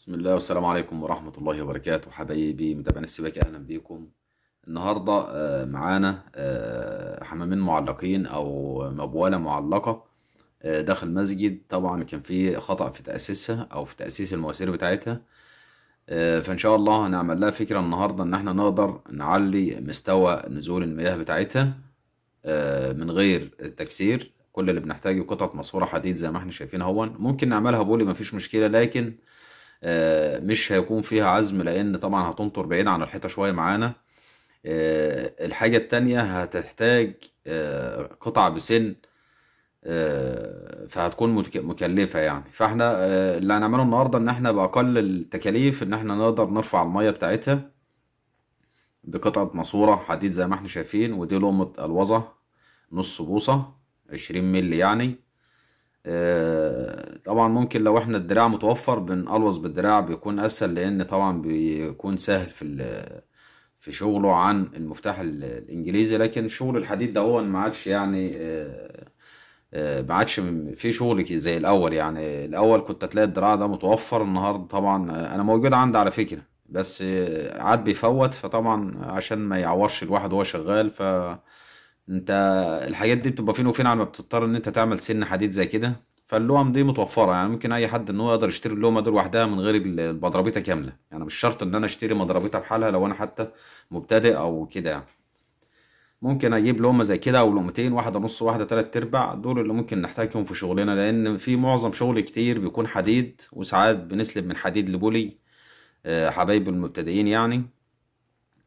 بسم الله والسلام عليكم ورحمة الله وبركاته حبايبي متابعين السباكة أهلا بيكم النهاردة آه، معانا آه، حمامين معلقين أو مبولة معلقة آه، داخل مسجد طبعا كان في خطأ في تأسيسها أو في تأسيس المواسير بتاعتها فإن شاء الله هنعمل لها فكرة النهاردة إن احنا نقدر نعلي مستوى نزول المياه بتاعتها من غير التكسير كل اللي بنحتاجه قطعة ماسورة حديد زي ما احنا شايفين اهون ممكن نعملها بولي مفيش مشكلة لكن آه، مش هيكون فيها عزم لان طبعا هتنطر بعيد عن الحيطه شويه معانا آه، الحاجه التانية هتحتاج آه، قطع بسن فهتكون مكلفه يعني فاحنا اللي هنعمله النهارده ان احنا باقل التكاليف ان احنا نقدر نرفع الميه بتاعتها بقطعه ماسوره حديد زي ما احنا شايفين ودي لقمه الوظه نص بوصه عشرين مللي يعني آه، طبعا ممكن لو احنا الدراع متوفر بنقلوص بالدراع بيكون اسهل لان طبعا بيكون سهل في في شغله عن المفتاح الانجليزي لكن شغل الحديد ده هو ما عادش يعني آه، آه، ما عادش في شغل زي الاول يعني الاول كنت هتلاقي الدراع ده متوفر النهارده طبعا انا موجود عندي على فكره بس عاد بيفوت فطبعا عشان ما يعورش الواحد وهو شغال ف انت الحاجات دي بتبقى فين وفين على ما بتضطر ان انت تعمل سن حديد زي كده فاللوم دي متوفره يعني ممكن اي حد ان هو يقدر يشتري اللومه دول لوحدها من غير المضربيته كامله يعني مش شرط ان انا اشتري مضربيته بحالها لو انا حتى مبتدئ او كده يعني ممكن اجيب لومه زي كده او لومتين واحده نص واحده تلات ارباع دول اللي ممكن نحتاجهم في شغلنا لان في معظم شغل كتير بيكون حديد وساعات بنسلب من حديد لبولي آه، حبايب المبتدئين يعني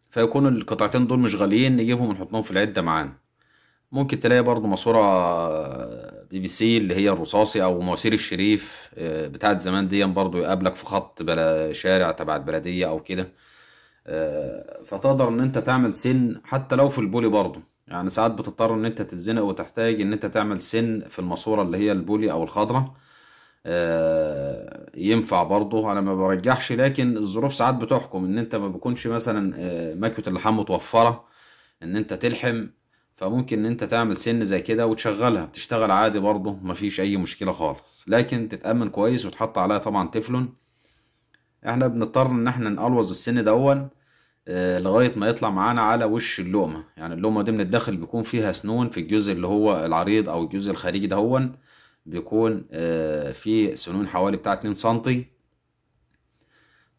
فيكون القطعتين دول مش غاليين نجيبهم ونحطهم في العده معانا ممكن تلاقي برضو ماسوره بي بي سي اللي هي الرصاصي او مواسير الشريف آه، بتاعت زمان دي برضو يقابلك في خط بلا شارع تبع البلديه او كده آه، فتقدر ان انت تعمل سن حتى لو في البولي برضو يعني ساعات بتضطر ان انت تتزنق وتحتاج ان انت تعمل سن في الماسوره اللي هي البولي او الخضره آه، ينفع برضه انا ما برجحش لكن الظروف ساعات بتحكم ان انت ما بكونش مثلا ماكوة اللحام متوفره ان انت تلحم فممكن ان انت تعمل سن زي كده وتشغلها بتشتغل عادي برضه مفيش اي مشكله خالص لكن تتامن كويس وتحط عليها طبعا تفلون احنا بنضطر ان احنا نقلوظ السن ده آه، اول لغايه ما يطلع معانا على وش اللقمه يعني اللقمه دي من الداخل بيكون فيها سنون في الجزء اللي هو العريض او الجزء الخارجي دهون بيكون آه، فيه سنون حوالي بتاع 2 سنتي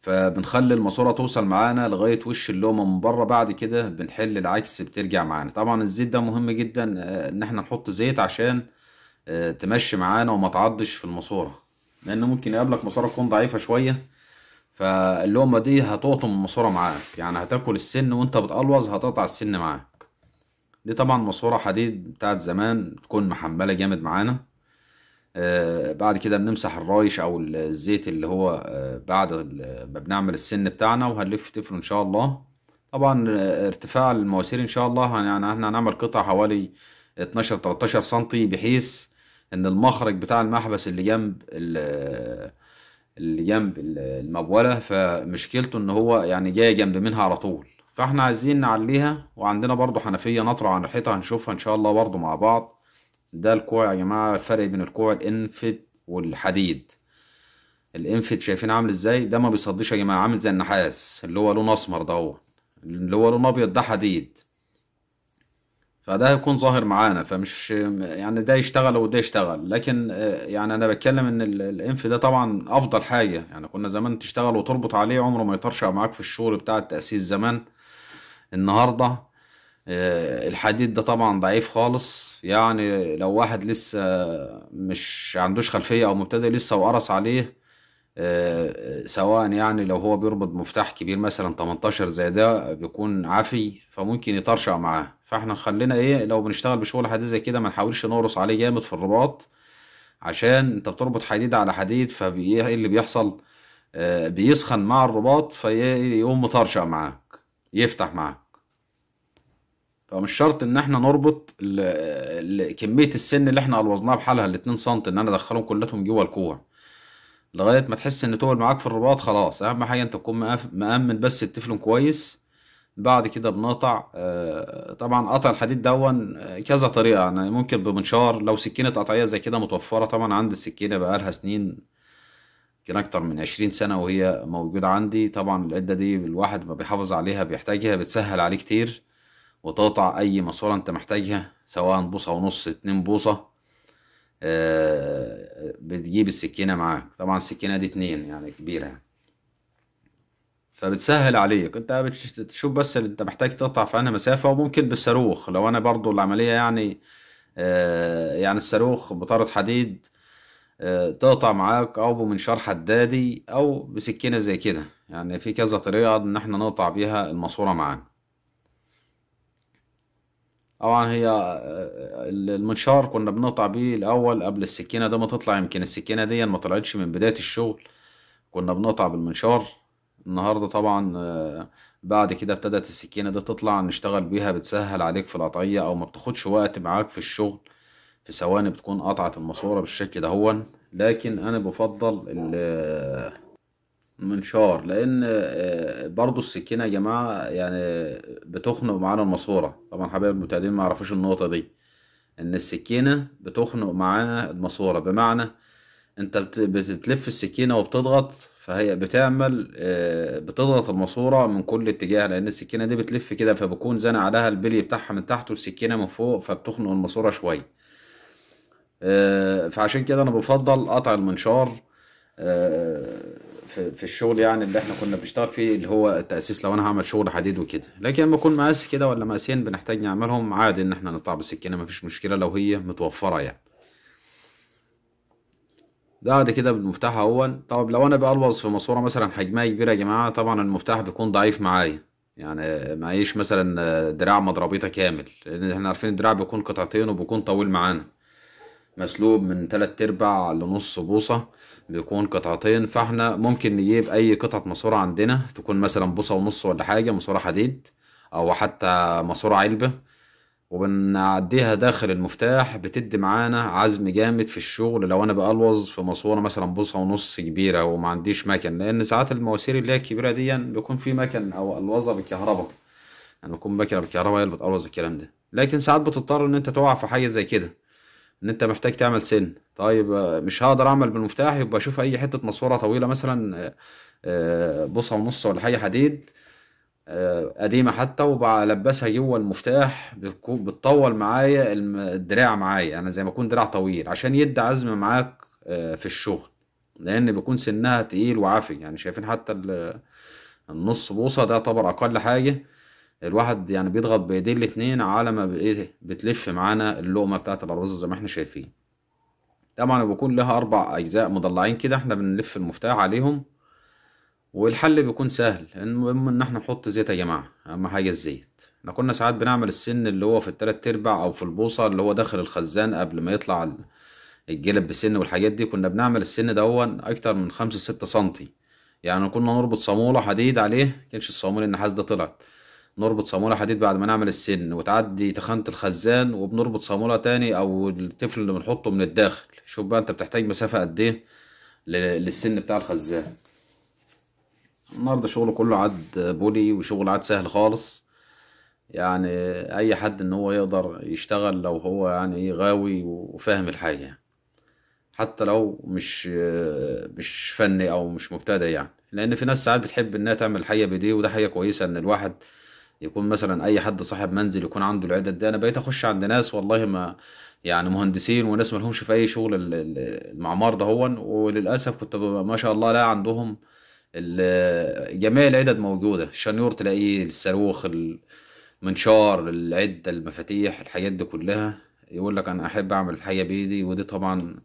فبنخلي الماسوره توصل معانا لغايه وش اللومه من بره بعد كده بنحل العكس بترجع معانا طبعا الزيت ده مهم جدا آه، ان احنا نحط زيت عشان آه، تمشي معانا وما تعضش في الماسوره لان ممكن يقابلك ماسوره تكون ضعيفه شويه فاللومه دي هتقطم الماسوره معاك يعني هتاكل السن وانت بتقلوظ هتقطع السن معاك دي طبعا ماسوره حديد بتاعت زمان تكون محمله جامد معانا آه، بعد كده بنمسح الرايش او الزيت اللي هو آه، بعد ما بنعمل السن بتاعنا وهنلف تفر ان شاء الله طبعا آه، ارتفاع المواسير ان شاء الله يعني احنا هنعمل قطع حوالي 12 13 سنتي بحيث ان المخرج بتاع المحبس اللي جنب اللي جنب المبوله فمشكلته ان هو يعني جاي جنب منها على طول فاحنا عايزين نعليها وعندنا برضو حنفيه نطرة عن الحيطه هنشوفها ان شاء الله برضو مع بعض ده الكوع يا جماعة الفرق بين الكوع الانفت والحديد الانفت شايفين عامل ازاي ده ما بيصديش يا جماعة عامل زي النحاس اللي هو لون اسمر ده هو اللي هو لون ابيض ده حديد فده هيكون ظاهر معانا فمش يعني ده يشتغل وده يشتغل لكن آه، يعني انا بتكلم ان الانف ده طبعا افضل حاجه يعني كنا زمان تشتغل وتربط عليه عمره ما يطرشق معاك في الشغل بتاع التاسيس زمان النهارده آه، الحديد ده طبعا ضعيف خالص يعني لو واحد لسه مش عندوش خلفية او مبتدئ لسه وقرص عليه آه، سواء يعني لو هو بيربط مفتاح كبير مثلا 18 زي ده بيكون عافي فممكن يطرشق معاه فاحنا خلينا ايه لو بنشتغل بشغل حديد زي كده ما نحاولش نقرص عليه جامد في الرباط عشان انت بتربط حديد على حديد فايه إيه اللي بيحصل آه، بيسخن مع الرباط فيقوم مطرشق معاك يفتح معاك فمش شرط ان احنا نربط ل... ل... كميه السن اللي احنا قلوظناها بحالها ال 2 سم ان انا ادخلهم كلتهم جوه الكوع لغايه ما تحس ان طول معاك في الرباط خلاص اهم حاجه انت تكون مقف... مامن بس التفلون كويس بعد كده بنقطع آه، طبعا قطع الحديد دون آه، كذا طريقه يعني ممكن بمنشار لو سكينه قطعيه زي كده متوفره طبعا عندي السكينه بقالها سنين يمكن اكتر من عشرين سنه وهي موجوده عندي طبعا العده دي الواحد ما بيحافظ عليها بيحتاجها بتسهل عليه كتير وتقطع اي ماسوره انت محتاجها سواء بوصه ونص اتنين بوصه آه، بتجيب السكينه معاك طبعا السكينه دي اتنين يعني كبيره يعني. فبتسهل عليك انت بتشوف بس اللي انت محتاج تقطع في انا مسافه وممكن بالصاروخ لو انا برضو العمليه يعني آه، يعني الصاروخ بطارة حديد آه، تقطع معاك او بمنشار حدادي او بسكينه زي كده يعني في كذا طريقه ان احنا نقطع بيها الماسوره معاك طبعا هي آه، آه، المنشار كنا بنقطع بيه الاول قبل السكينه ده ما تطلع يمكن السكينه دي ما طلعتش من بدايه الشغل كنا بنقطع بالمنشار النهارده طبعا آه، بعد كده ابتدت السكينه دي تطلع نشتغل بيها بتسهل عليك في القطعيه او ما بتاخدش وقت معاك في الشغل في ثواني بتكون قطعت الماسوره بالشكل دهون لكن انا بفضل منشار لان آه، برضو السكينه يا جماعه يعني بتخنق معانا الماسوره طبعا حبايب المتعدين ما عرفوش النقطه دي ان السكينه بتخنق معانا الماسوره بمعنى انت بتلف السكينه وبتضغط فهي بتعمل آه، بتضغط الماسوره من كل اتجاه لان السكينه دي بتلف كده فبكون زنق عليها البلي بتاعها من تحت والسكينه من فوق فبتخنق الماسوره شويه آه، فعشان كده انا بفضل قطع المنشار في, الشغل يعني اللي احنا كنا بنشتغل فيه اللي هو التاسيس لو انا هعمل شغل حديد وكده لكن لما اكون مقاس كده ولا مقاسين بنحتاج نعملهم عادي ان احنا نقطع بالسكينه مفيش مشكله لو هي متوفره يعني بعد كده بالمفتاح اهون طب لو انا بقلبص في ماسوره مثلا حجمها كبيره يا جماعه طبعا المفتاح بيكون ضعيف معايا يعني معيش مثلا دراع مضربيته كامل لان احنا عارفين الدراع بيكون قطعتين وبيكون طويل معانا مسلوب من تلات ارباع لنص بوصة بيكون قطعتين فاحنا ممكن نجيب اي قطعة ماسورة عندنا تكون مثلا بوصة ونص ولا حاجة ماسورة حديد او حتى ماسورة علبة وبنعديها داخل المفتاح بتدي معانا عزم جامد في الشغل لو انا بألوظ في ماسوره مثلا بوصه ونص كبيره وما عنديش مكن لان ساعات المواسير اللي هي الكبيره دي بيكون في مكن او الوظه بالكهرباء يعني بيكون مكنه بالكهرباء هي اللي بتألوظ الكلام ده لكن ساعات بتضطر ان انت تقع في حاجه زي كده ان انت محتاج تعمل سن طيب مش هقدر اعمل بالمفتاح يبقى اشوف اي حته ماسوره طويله مثلا آه، آه، بوصه ونص ولا حاجه حديد آه، قديمه حتى وبلبسها جوه المفتاح بتطول معايا الدراع معايا انا يعني زي ما اكون دراع طويل عشان يدي عزم معاك في الشغل لان بيكون سنها تقيل وعافي يعني شايفين حتى النص بوصه ده يعتبر اقل حاجه الواحد يعني بيضغط بايديه الاتنين على ما بايه بتلف معانا اللقمه بتاعه الارز زي ما احنا شايفين طبعا بيكون لها اربع اجزاء مضلعين كده احنا بنلف المفتاح عليهم والحل بيكون سهل المهم ان احنا نحط زيت يا جماعه اهم حاجه الزيت احنا كنا ساعات بنعمل السن اللي هو في التلات ارباع او في البوصه اللي هو داخل الخزان قبل ما يطلع الجلب بسن والحاجات دي كنا بنعمل السن دون اكتر من خمسة ستة سنتي يعني كنا نربط صامولة حديد عليه كانش الصامولة النحاس ده طلعت نربط صامولة حديد بعد ما نعمل السن وتعدي تخانة الخزان وبنربط صامولة تاني أو التفل اللي بنحطه من الداخل شوف بقى أنت بتحتاج مسافة قد إيه للسن بتاع الخزان النهاردة شغله كله عد بولي وشغل عد سهل خالص يعني أي حد إن هو يقدر يشتغل لو هو يعني إيه غاوي وفاهم الحاجة يعني. حتى لو مش مش فني أو مش مبتدئ يعني لأن في ناس ساعات بتحب إنها تعمل حاجة بإيديه وده حاجة كويسة إن الواحد يكون مثلا اي حد صاحب منزل يكون عنده العدد دي انا بقيت اخش عند ناس والله ما يعني مهندسين وناس ما لهمش في اي شغل المعمار ده هو وللاسف كنت ما شاء الله لا عندهم جميع العدد موجوده الشنيور تلاقيه الصاروخ المنشار العده المفاتيح الحاجات دي كلها يقول لك انا احب اعمل الحاجه بايدي ودي طبعا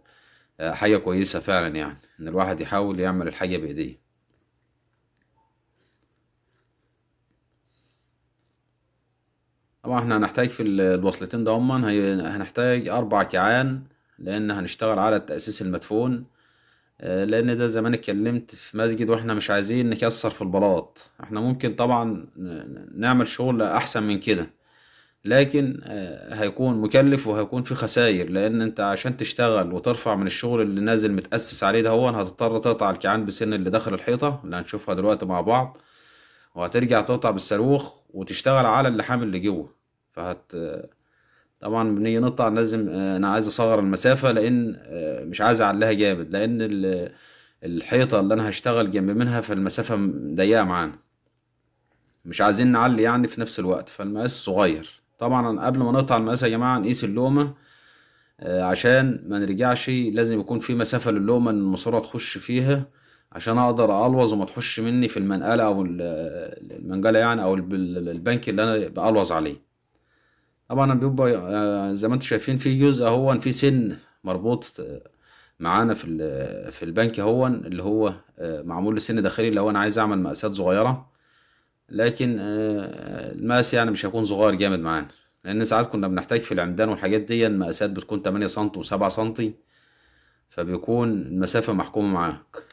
حاجه كويسه فعلا يعني ان الواحد يحاول يعمل الحاجه بايديه طبعا احنا هنحتاج في الوصلتين ده هما هنحتاج اربع كيعان لان هنشتغل على التأسيس المدفون آه، لان ده زمان اتكلمت في مسجد واحنا مش عايزين نكسر في البلاط احنا ممكن طبعا نعمل شغل احسن من كده لكن آه، هيكون مكلف وهيكون في خسائر لان انت عشان تشتغل وترفع من الشغل اللي نازل متأسس عليه ده هو هتضطر تقطع الكيعان بسن اللي داخل الحيطة اللي هنشوفها دلوقتي مع بعض وهترجع تقطع بالصاروخ وتشتغل على اللحام اللي جوه فهت طبعا بنيجي نقطع لازم آه، انا عايز اصغر المسافه لان آه، مش عايز اعليها جامد لان الحيطه اللي انا هشتغل جنب منها فالمسافه ضيقه معانا مش عايزين نعلي يعني في نفس الوقت فالمقاس صغير طبعا قبل ما نقطع المقاس يا جماعه نقيس اللومه آه، عشان ما نرجعش لازم يكون في مسافه للومه ان الماسوره تخش فيها عشان اقدر الوظ وما تحش مني في المنقله او المنجله يعني او البنك اللي انا بالوظ عليه طبعا بيبقى آه، زي ما انتم شايفين في جزء اهو في سن مربوط آه، معانا في في البنك اهو اللي هو آه، معمول لسن داخلي لو انا عايز اعمل مقاسات صغيره لكن المقاس يعني مش هيكون صغير جامد معانا لان ساعات كنا بنحتاج في العمدان والحاجات دي مقاسات بتكون 8 سم و7 سم فبيكون المسافه محكومه معاك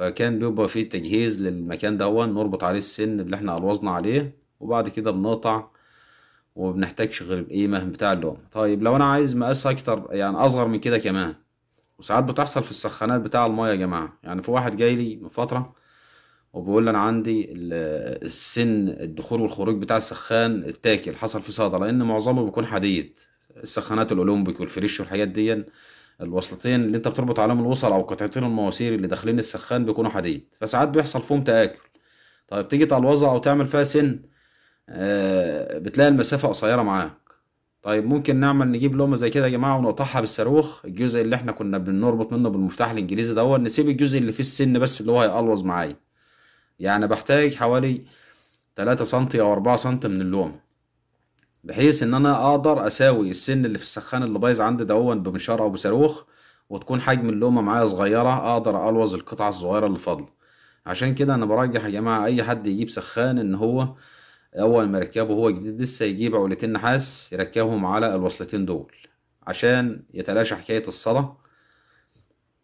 فكان بيبقى فيه تجهيز للمكان ده نربط عليه السن اللي احنا قلوظنا عليه وبعد كده بنقطع وبنحتاجش غير القيمة بتاع اللون طيب لو انا عايز مقاس اكتر يعني اصغر من كده كمان وساعات بتحصل في السخانات بتاع المايه يا جماعة يعني في واحد جاي لي من فترة وبيقول انا عندي السن الدخول والخروج بتاع السخان اتاكل حصل في صدى لان معظمه بيكون حديد السخانات الاولمبيك والفريش والحاجات دي الوصلتين اللي انت بتربط عليهم الوصل او قطعتين المواسير اللي داخلين السخان بيكونوا حديد فساعات بيحصل فيهم تاكل طيب تيجي تعلوظها او تعمل فيها سن آه، بتلاقي المسافه قصيره معاك طيب ممكن نعمل نجيب لومه زي كده يا جماعه ونقطعها بالصاروخ الجزء اللي احنا كنا بنربط منه بالمفتاح الانجليزي هو نسيب الجزء اللي فيه السن بس اللي هو هيقلوظ معايا يعني بحتاج حوالي 3 سم او 4 سم من اللومه بحيث ان انا اقدر اساوي السن اللي في السخان اللي بايظ عندي دهون بمنشار او بصاروخ وتكون حجم اللومه معايا صغيره اقدر الوظ القطعه الصغيره اللي فاضله عشان كده انا برجح يا جماعه اي حد يجيب سخان ان هو اول ما يركبه هو جديد لسه يجيب عولتين نحاس يركبهم على الوصلتين دول عشان يتلاشى حكايه الصدى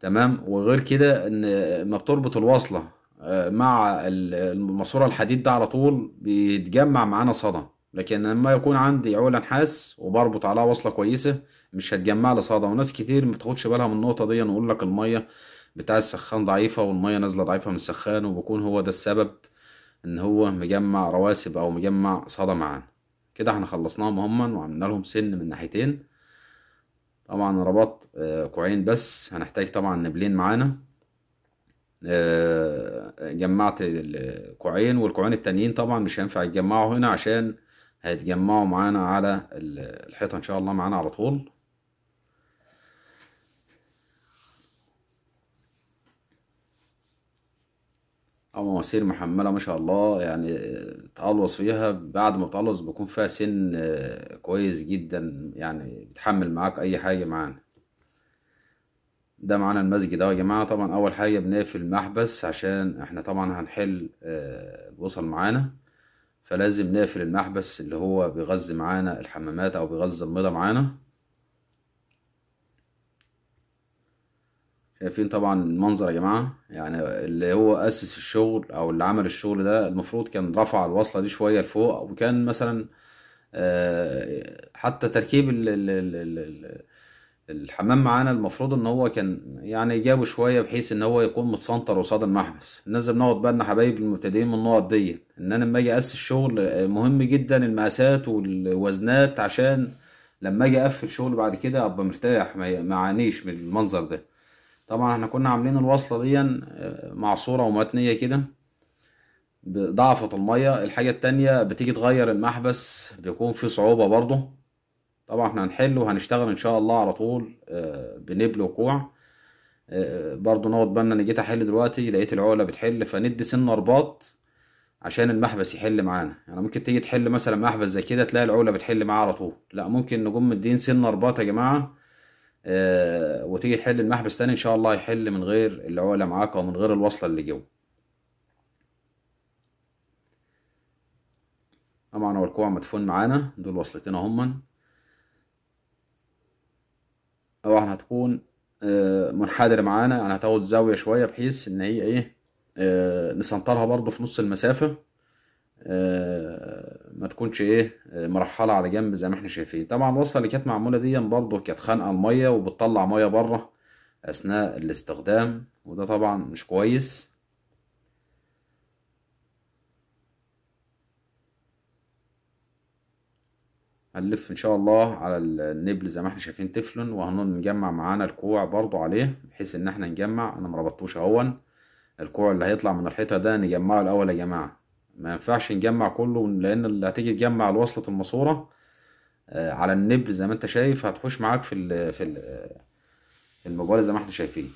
تمام وغير كده ان ما بتربط الوصله آه، مع الماسوره الحديد ده على طول بيتجمع معانا صدى لكن لما يكون عندي عول نحاس وبربط عليها وصله كويسه مش هتجمع لي صدى وناس كتير ما بتاخدش بالها من النقطه دي نقول لك الميه بتاع السخان ضعيفه والميه نازله ضعيفه من السخان وبكون هو ده السبب ان هو مجمع رواسب او مجمع صدى معانا كده احنا خلصناها مهما وعملنا لهم سن من ناحيتين طبعا ربط آه، كوعين بس هنحتاج طبعا نبلين معانا آه، جمعت الكوعين والكوعين التانيين طبعا مش هينفع يتجمعوا هنا عشان هيتجمعوا معانا على الحيطة ان شاء الله معانا على طول او مواسير محمله ما شاء الله يعني تقلص فيها بعد ما تقلص بيكون فيها سن آه، كويس جدا يعني بتحمل معاك اي حاجه معانا ده معانا المسجد اهو يا جماعه طبعا اول حاجه بنقفل المحبس عشان احنا طبعا هنحل آه، الوصل معانا فلازم نقفل المحبس اللي هو بيغذي معانا الحمامات او بيغذي الميضه معانا شايفين طبعا المنظر يا جماعه يعني اللي هو اسس الشغل او اللي عمل الشغل ده المفروض كان رفع الوصله دي شويه لفوق وكان مثلا آه، حتى تركيب ال ال ال ال الحمام معانا المفروض ان هو كان يعني جابه شويه بحيث ان هو يكون متسنطر قصاد المحبس ننزل نقعد بالنا حبايب المبتدئين من النقط دي ان انا لما اجي اسس الشغل مهم جدا المقاسات والوزنات عشان لما اجي اقفل شغل بعد كده ابقى مرتاح ما اعانيش من المنظر ده طبعا احنا كنا عاملين الوصله دي آه، مع صوره ومتنيه كده ضعفت الميه الحاجه التانية بتيجي تغير المحبس بيكون في صعوبه برضه طبعا احنا هنحل وهنشتغل ان شاء الله على طول آه، بنبل وكوع آه، برضو نقعد بالنا اني جيت احل دلوقتي لقيت العقله بتحل فندي سن رباط عشان المحبس يحل معانا يعني ممكن تيجي تحل مثلا محبس زي كده تلاقي العقله بتحل معاه على طول لا ممكن نقوم مدين سن رباط يا جماعه آه، وتيجي تحل المحبس تاني ان شاء الله يحل من غير العقله معاك او من غير الوصله اللي جوه طبعا هو الكوع مدفون معانا دول وصلتين اهمن طبعا هتكون آه، منحدرة معانا يعني هتاخد زاوية شوية بحيث ان هي ايه آه، نسنطرها برضو في نص المسافة آه، ما تكونش ايه مرحلة على جنب زي ما احنا شايفين طبعا الوصلة اللي كانت معمولة دي برضو كانت خانقة المية وبتطلع مية بره اثناء الاستخدام وده طبعا مش كويس هنلف ان شاء الله على النبل زي ما احنا شايفين تفلون وهنجمع معانا الكوع برضو عليه بحيث ان احنا نجمع انا مربطتوش اهون الكوع اللي هيطلع من الحيطه ده نجمعه الاول يا جماعه ما ينفعش نجمع كله لان اللي هتيجي تجمع الوصله الماسوره آه، على النبل زي ما انت شايف هتخش معاك في ال في ال آه، الموبايل زي ما احنا شايفين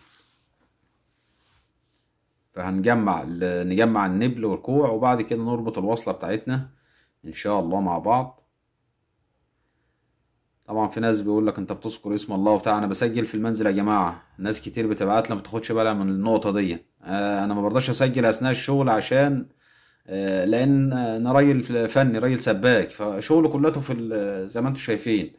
فهنجمع نجمع النبل والكوع وبعد كده نربط الوصله بتاعتنا ان شاء الله مع بعض طبعا في ناس بيقول لك انت بتذكر اسم الله وبتاع انا بسجل في المنزل يا جماعه ناس كتير بتبعت لي ما بتاخدش بالها من النقطه دي آه، انا ما برضاش اسجل اثناء الشغل عشان آه، لان انا راجل فني راجل سباك فشغله كلته في زي ما انتم شايفين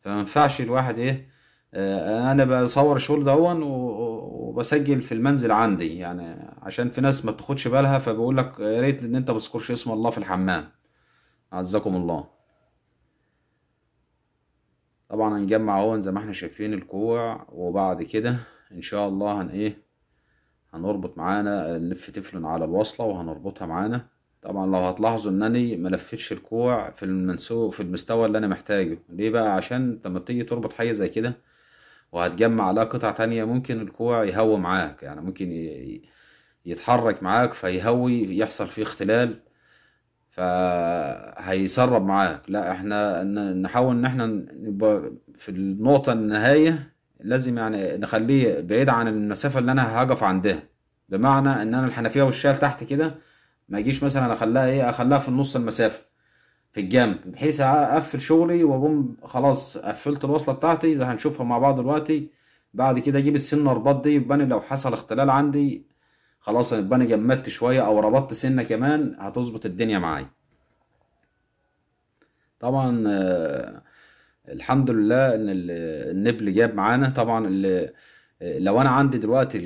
فما ينفعش الواحد ايه آه، انا بصور الشغل دهون وبسجل في المنزل عندي يعني عشان في ناس ما بتاخدش بالها فبقول لك يا ريت ان انت ما اسم الله في الحمام عزكم الله طبعا هنجمع اهو زي ما احنا شايفين الكوع وبعد كده ان شاء الله هن ايه هنربط معانا نلف تفلن على الوصلة وهنربطها معانا طبعا لو هتلاحظوا انني ملفتش الكوع في المنسوق في المستوى اللي انا محتاجه ليه بقى عشان لما بتيجي تربط حاجة زي كده وهتجمع عليها قطع تانية ممكن الكوع يهوي معاك يعني ممكن يتحرك معاك فيهوي يحصل فيه اختلال فهيسرب معاك لا احنا نحاول ان احنا نبقى في النقطه النهايه لازم يعني نخليه بعيد عن المسافه اللي انا هقف عندها بمعنى ان انا الحنفيه والشال تحت كده ما اجيش مثلا اخليها ايه اخليها في النص المسافه في الجنب بحيث اقفل شغلي واقوم خلاص قفلت الوصله بتاعتي زي هنشوفها مع بعض دلوقتي بعد كده اجيب السن ارباط دي يبان لو حصل اختلال عندي خلاص يبقى انا جمدت شويه او ربطت سنه كمان هتظبط الدنيا معايا طبعا آه، الحمد لله ان النبل جاب معانا طبعا لو انا عندي دلوقتي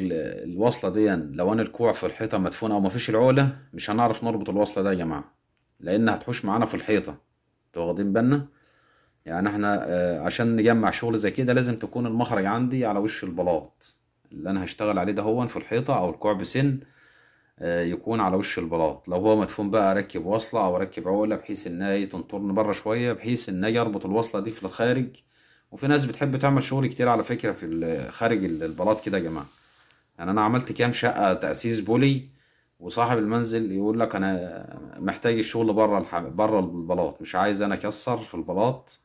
الوصله دي لو انا الكوع في الحيطه مدفون او مفيش العوله مش هنعرف نربط الوصله ده يا جماعه لان هتحوش معانا في الحيطه انتوا واخدين بالنا يعني احنا آه، عشان نجمع شغل زي كده لازم تكون المخرج عندي على وش البلاط اللي انا هشتغل عليه ده هو في الحيطه او الكعب سن آه، يكون على وش البلاط لو هو مدفون بقى اركب وصله او اركب عقله بحيث انها تنطرن تنطرني بره شويه بحيث ان اجي اربط الوصله دي في الخارج وفي ناس بتحب تعمل شغل كتير على فكره في خارج البلاط كده يا جماعه يعني انا عملت كام شقه تاسيس بولي وصاحب المنزل يقول لك انا محتاج الشغل بره الح... بره البلاط مش عايز انا اكسر في البلاط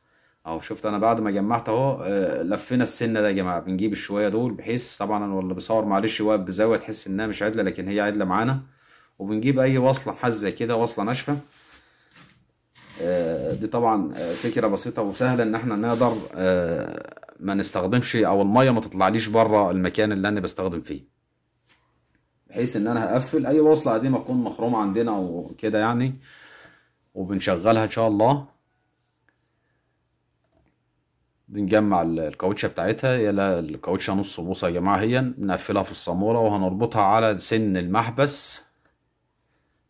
اهو شفت انا بعد ما جمعت اهو آه، لفينا السنه ده يا جماعه بنجيب الشويه دول بحيث طبعا انا واللي بصور معلش واقف بزاويه تحس انها مش عدله لكن هي عدله معانا وبنجيب اي وصله حزه كده وصله ناشفه آه، دي طبعا آه، فكره بسيطه وسهله ان احنا نقدر ما نستخدمش او الميه ما تطلعليش بره المكان اللي انا بستخدم فيه بحيث ان انا هقفل اي وصله قديمه تكون مخرومه عندنا وكده يعني وبنشغلها ان شاء الله بنجمع الكاوتشه بتاعتها يلا الكاوتشه نص بوصه يا جماعه هي نقفلها في الصاموره وهنربطها على سن المحبس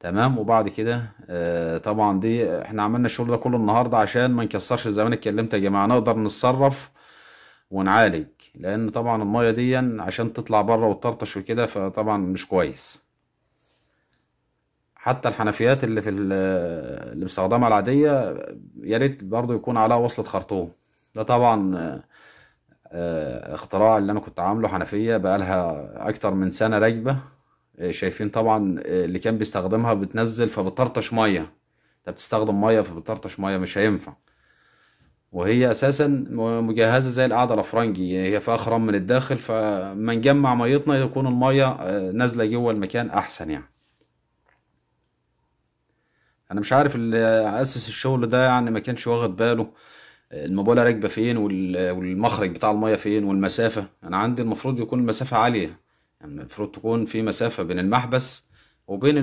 تمام وبعد كده آه طبعا دي احنا عملنا الشغل ده كله النهارده عشان ما نكسرش زي ما انا اتكلمت يا جماعه نقدر نتصرف ونعالج لان طبعا المايه دي عشان تطلع بره وتطرطش وكده فطبعا مش كويس حتى الحنفيات اللي في اللي العاديه يا ريت برضه يكون عليها وصله خرطوم ده طبعا آه، آه، اختراع اللي انا كنت عامله حنفيه بقالها اكتر من سنه راكبه آه، شايفين طبعا اللي كان بيستخدمها بتنزل فبتطرطش ميه انت بتستخدم ميه فبتطرطش ميه مش هينفع وهي اساسا مجهزه زي القعده الافرنجي هي فيها خرام من الداخل فما نجمع ميتنا يكون الميه نازله جوه المكان احسن يعني انا مش عارف اللي اسس الشغل ده يعني ما كانش واخد باله المبولة راكبة فين والمخرج بتاع المية فين والمسافة أنا عندي المفروض يكون المسافة عالية يعني المفروض تكون في مسافة بين المحبس وبين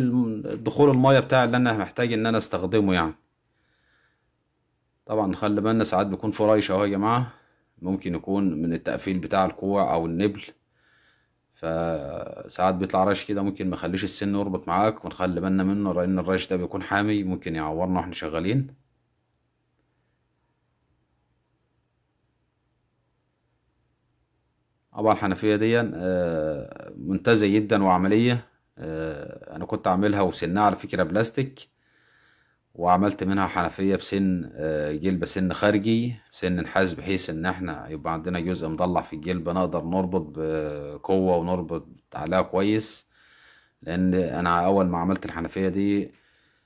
دخول المية بتاع اللي أنا محتاج إن أنا أستخدمه يعني طبعا خلي بالنا ساعات بيكون في ريش أهو يا جماعة ممكن يكون من التقفيل بتاع الكوع أو النبل فساعات بيطلع ريش كده ممكن مخليش السن يربط معاك ونخلي بالنا منه لأن الريش ده بيكون حامي ممكن يعورنا واحنا شغالين طبعا الحنفيه دي آه، منتزه جدا وعمليه آه، انا كنت عاملها وسنها على فكره بلاستيك وعملت منها حنفيه بسن آه، جلبه سن خارجي سن نحاس بحيث ان احنا يبقى عندنا جزء مضلع في الجلبه نقدر نربط بقوه ونربط عليها كويس لان انا اول ما عملت الحنفيه دي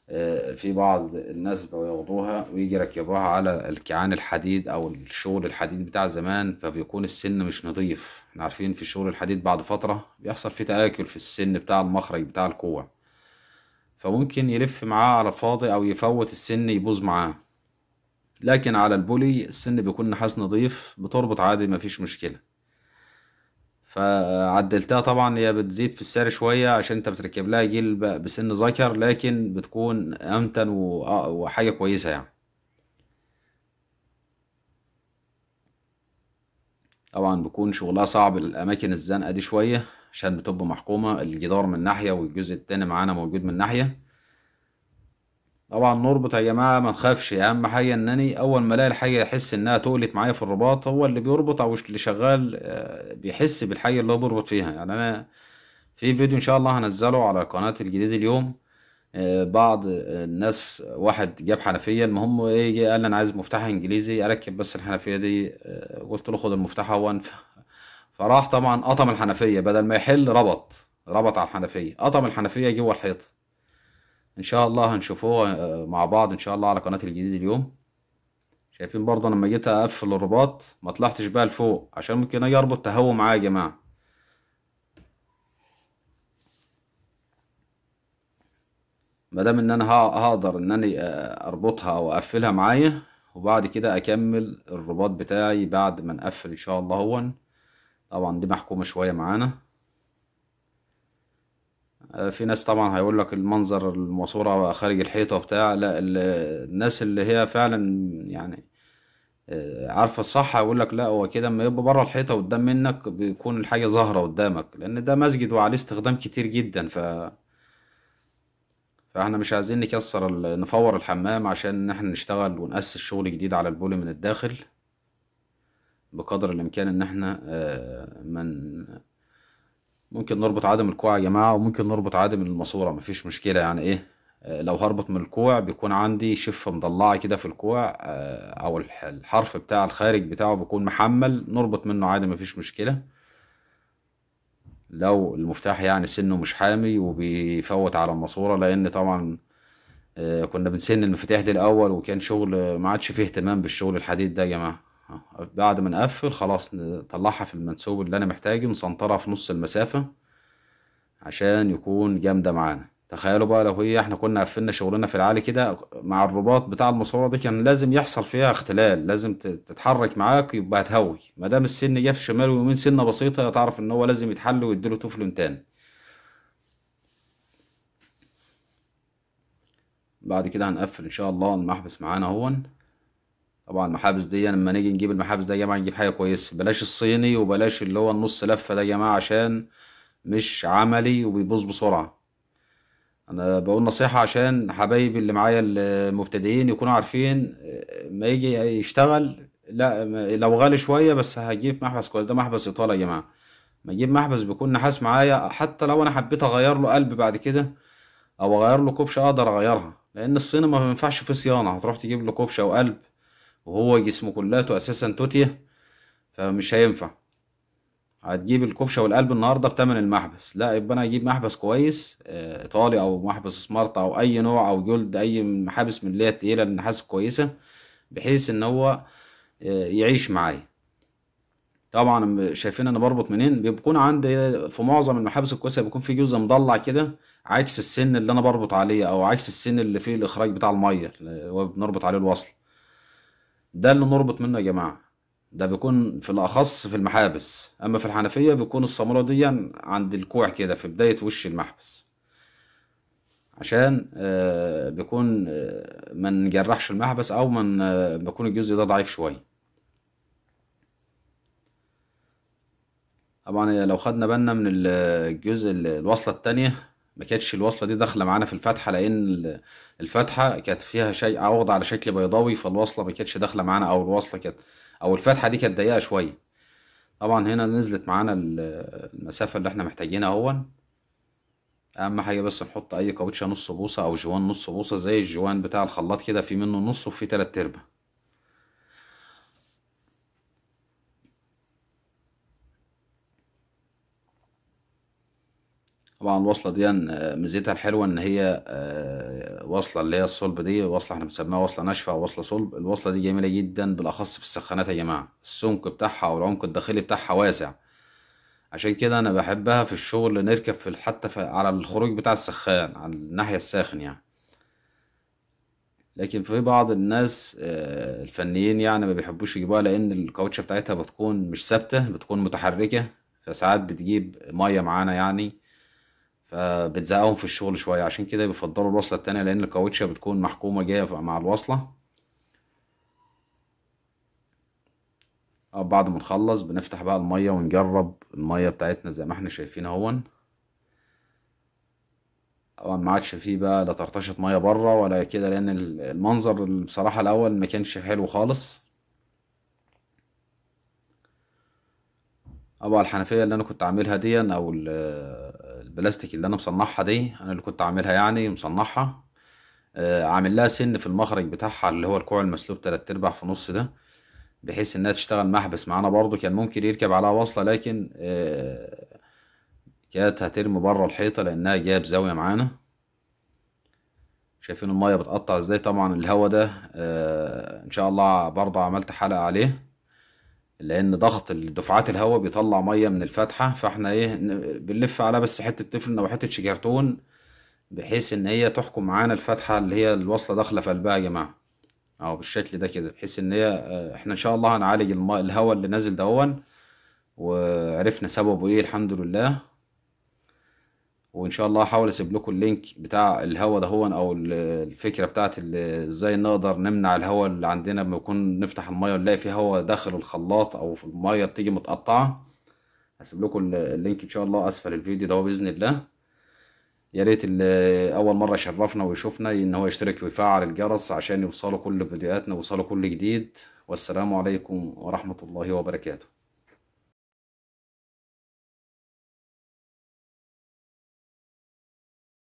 آه، في بعض الناس بياخدوها ويجي يركبوها على الكيعان الحديد او الشغل الحديد بتاع زمان فبيكون السن مش نظيف احنا عارفين في الشغل الحديد بعد فترة بيحصل فيه تآكل في السن بتاع المخرج بتاع الكوع فممكن يلف معاه على الفاضي او يفوت السن يبوظ معاه لكن على البولي السن بيكون نحاس نظيف بتربط عادي مفيش مشكلة فعدلتها طبعا هي بتزيد في السعر شوية عشان انت بتركب لها جيل بسن ذكر لكن بتكون امتن آه، وحاجة كويسة يعني طبعا بيكون شغلها صعب الاماكن الزنقة دي شوية عشان بتبقى محكومة الجدار من ناحية والجزء التاني معانا موجود من ناحية طبعا نربط يا جماعه ما نخافش اهم حاجه انني اول ما الاقي الحاجه احس انها تقلت معايا في الرباط هو اللي بيربط او اللي شغال آه، بيحس بالحاجه اللي هو بيربط فيها يعني انا في فيديو ان شاء الله هنزله على قناه الجديد اليوم آه، بعض الناس واحد جاب حنفيه المهم ايه جه قال انا عايز مفتاح انجليزي اركب بس الحنفيه دي آه، قلت له خد المفتاح انفع فراح طبعا قطم الحنفيه بدل ما يحل ربط ربط على الحنفيه قطم الحنفيه جوه الحيطه ان شاء الله هنشوفوها آه، مع بعض ان شاء الله على قناتي الجديد اليوم شايفين برضه لما جيت اقفل الرباط ما طلعتش بقى لفوق عشان ممكن اجي اربط تهوي معايا يا جماعه ما دام ان انا هقدر ان انا آه، اربطها او اقفلها معايا وبعد كده اكمل الرباط بتاعي بعد ما نقفل ان شاء الله هون طبعا دي محكومه شويه معانا آه، في ناس طبعا هيقول لك المنظر الماسوره خارج الحيطه وبتاع لا الناس اللي هي فعلا يعني آه، عارفه الصح هيقول لك لا هو كده اما يبقى بره الحيطه قدام منك بيكون الحاجه ظاهره قدامك لان ده مسجد وعليه استخدام كتير جدا ف فاحنا مش عايزين نكسر ال... نفور الحمام عشان احنا نشتغل ونأسس شغل جديد على البول من الداخل بقدر الامكان ان احنا آه، من ممكن نربط عدم الكوع يا جماعه وممكن نربط عدم الماسوره مفيش مشكله يعني ايه آه، لو هربط من الكوع بيكون عندي شفه مضلعه كده في الكوع آه، او الحرف بتاع الخارج بتاعه بيكون محمل نربط منه عادي مفيش مشكله لو المفتاح يعني سنه مش حامي وبيفوت على الماسوره لان طبعا آه، كنا بنسن المفاتيح دي الاول وكان شغل ما عادش فيه اهتمام بالشغل الحديد ده يا جماعه بعد ما نقفل خلاص نطلعها في المنسوب اللي انا محتاجه نسنطرها في نص المسافة عشان يكون جامدة معانا تخيلوا بقى لو هي احنا كنا قفلنا شغلنا في العالي كده مع الرباط بتاع الماسورة دي كان لازم يحصل فيها اختلال لازم تتحرك معاك يبقى هتهوي ما دام السن جاب شمال ويمين سنة بسيطة تعرف ان هو لازم يتحل ويديله طفل تاني بعد كده هنقفل ان شاء الله المحبس معانا اهون طبعا المحابس دي لما نيجي نجيب المحابس ده يا جماعه نجيب حاجه كويسه بلاش الصيني وبلاش اللي هو النص لفه ده يا جماعه عشان مش عملي وبيبوظ بسرعه انا بقول نصيحه عشان حبايبي اللي معايا المبتدئين يكونوا عارفين ما يجي يشتغل لا لو غالي شويه بس هجيب محبس كويس ده محبس ايطالي يا جماعه ما اجيب محبس بيكون نحاس معايا حتى لو انا حبيت اغير له قلب بعد كده او اغير له كوبشه اقدر اغيرها لان الصيني ما ينفعش في صيانه هتروح تجيب له كوبشه او قلب وهو جسمه كلياته اساسا توتيه فمش هينفع هتجيب الكوبشه والقلب النهارده بتمن المحبس لا يبقى انا اجيب محبس كويس آه، ايطالي او محبس سمارت او اي نوع او جولد اي محابس من اللي هي النحاس كويسه بحيث ان هو آه، يعيش معايا طبعا شايفين انا بربط منين بيكون عندي آه، في معظم المحابس الكويسه بيكون في جزء مضلع كده عكس السن اللي انا بربط عليه او عكس السن اللي فيه الاخراج بتاع الميه وبنربط عليه الوصل ده اللي نربط منه يا جماعه ده بيكون في الاخص في المحابس اما في الحنفيه بيكون السمره دي عند الكوع كده في بدايه وش المحبس عشان آه، بيكون آه، ما نجرحش المحبس او ما آه، بيكون الجزء ده ضعيف شويه طبعا لو خدنا بالنا من الجزء الوصله التانية ما كانتش الوصله دي داخله معانا في الفتحه لان الفتحه كانت فيها شيء عوض على شكل بيضاوي فالوصله ما كانتش داخله معانا او الوصله كانت او الفتحه دي كانت ضيقه شويه طبعا هنا نزلت معانا المسافه اللي احنا محتاجينها اهون اهم حاجه بس نحط اي كاوتشه نص بوصه او جوان نص بوصه زي الجوان بتاع الخلاط كده في منه نص وفي تلات ارباع طبعا الوصله دي آه، ميزتها الحلوه ان هي آه، وصله اللي هي الصلب دي وصله احنا بنسميها وصله ناشفه او وصله صلب الوصله دي جميله جدا بالاخص في السخانات يا جماعه السمك بتاعها او العمق الداخلي بتاعها واسع عشان كده انا بحبها في الشغل نركب في حتى في على الخروج بتاع السخان على الناحيه الساخن يعني لكن في بعض الناس آه، الفنيين يعني ما بيحبوش يجيبوها لان الكاوتشه بتاعتها بتكون مش ثابته بتكون متحركه فساعات بتجيب ميه معانا يعني فبتزقهم في الشغل شويه عشان كده بيفضلوا الوصله التانية لان الكاوتشه بتكون محكومه جايه مع الوصله بعد ما نخلص بنفتح بقى الميه ونجرب الميه بتاعتنا زي ما احنا شايفين اهون طبعا ما عادش فيه بقى لا طرطشه ميه بره ولا كده لان المنظر بصراحه الاول ما كانش حلو خالص ابقى الحنفيه اللي انا كنت عاملها دي او البلاستيك اللي انا مصنعها دي انا اللي كنت عاملها يعني مصنعها آه، عامل لها سن في المخرج بتاعها اللي هو الكوع المسلوب تلات ارباع في نص ده بحيث انها تشتغل محبس معانا برضو كان ممكن يركب عليها وصله لكن آه، كانت هترمي بره الحيطه لانها جايه بزاويه معانا شايفين الميه بتقطع ازاي طبعا الهوا ده آه، ان شاء الله برضه عملت حلقه عليه لان ضغط دفعات الهواء بيطلع ميه من الفتحه فاحنا ايه بنلف على بس حته تفلنا وحته شجرتون بحيث ان هي تحكم معانا الفتحه اللي هي الوصله داخله في قلبها يا جماعه اهو بالشكل ده كده بحيث ان هي آه، احنا ان شاء الله هنعالج الهواء اللي نازل دهون وعرفنا سببه ايه الحمد لله وان شاء الله هحاول اسيب لكم اللينك بتاع الهوا ده هو او الفكره بتاعت ازاي نقدر نمنع الهوا اللي عندنا لما يكون نفتح الميه ونلاقي في هوا داخل الخلاط او في الميه بتيجي متقطعه هسيب لكم اللينك ان شاء الله اسفل الفيديو ده باذن الله يا ريت اللي اول مره شرفنا ويشوفنا ان هو يشترك ويفعل الجرس عشان يوصله كل فيديوهاتنا ويوصله كل جديد والسلام عليكم ورحمه الله وبركاته